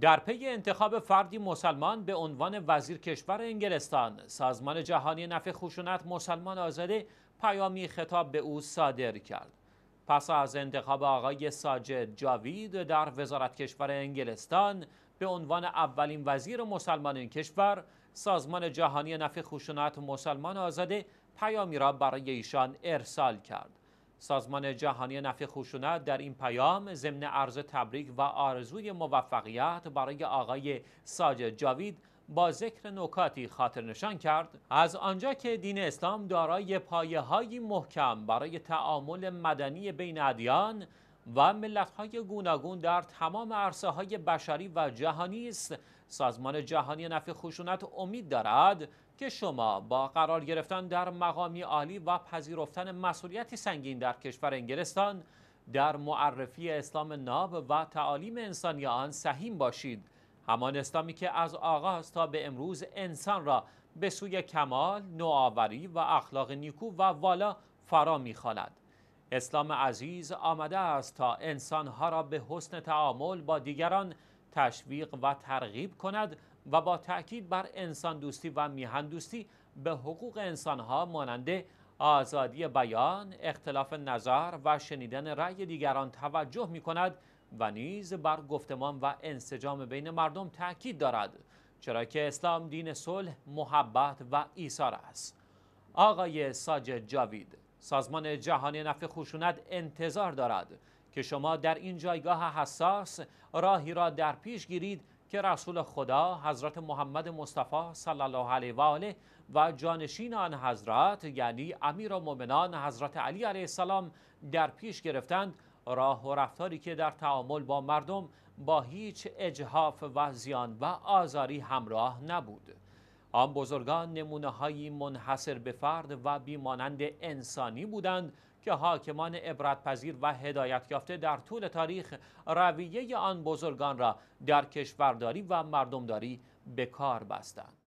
در پی انتخاب فردی مسلمان به عنوان وزیر کشور انگلستان سازمان جهانی نفع خشونت مسلمان آزاده پیامی خطاب به او صادر کرد پس از انتخاب آقای ساجد جاوید در وزارت کشور انگلستان به عنوان اولین وزیر مسلمان این کشور سازمان جهانی نفع خشونت مسلمان آزاده پیامی را برای ایشان ارسال کرد سازمان جهانی نفی خشونت در این پیام ضمن عرض تبریک و آرزوی موفقیت برای آقای ساجد جاوید با ذکر نکاتی خاطر نشان کرد از آنجا که دین اسلام دارای پایه‌های محکم برای تعامل مدنی بین ادیان و ملت‌های گوناگون در تمام عرصه های بشری و جهانی است سازمان جهانی نفع خشونت امید دارد که شما با قرار گرفتن در مقامی عالی و پذیرفتن مسئولیتی سنگین در کشور انگلستان در معرفی اسلام ناب و تعالیم انسانی آن سهیم باشید همان اسلامی که از آغاز تا به امروز انسان را به سوی کمال، نوآوری و اخلاق نیکو و والا فرا میخواند. اسلام عزیز آمده است تا انسانها را به حسن تعامل با دیگران تشویق و ترغیب کند و با تأکید بر انسان دوستی و میهن دوستی به حقوق انسانها ماننده آزادی بیان، اختلاف نظر و شنیدن رأی دیگران توجه می کند و نیز بر گفتمان و انسجام بین مردم تأکید دارد چرا که اسلام دین صلح، محبت و ایثار است. آقای ساجد جاوید سازمان جهانی نفع خشونت انتظار دارد که شما در این جایگاه حساس راهی را در پیش گیرید که رسول خدا حضرت محمد مصطفی صلی الله علیه و آله و جانشین آن حضرت یعنی امیر و حضرت علی علیه السلام در پیش گرفتند راه و رفتاری که در تعامل با مردم با هیچ اجهاف و زیان و آزاری همراه نبود آن بزرگان نمونه هایی منحصر به فرد و بیمانند انسانی بودند که حاکمان پذیر و هدایت یافته در طول تاریخ رویه آن بزرگان را در کشورداری و مردمداری به کار بستند.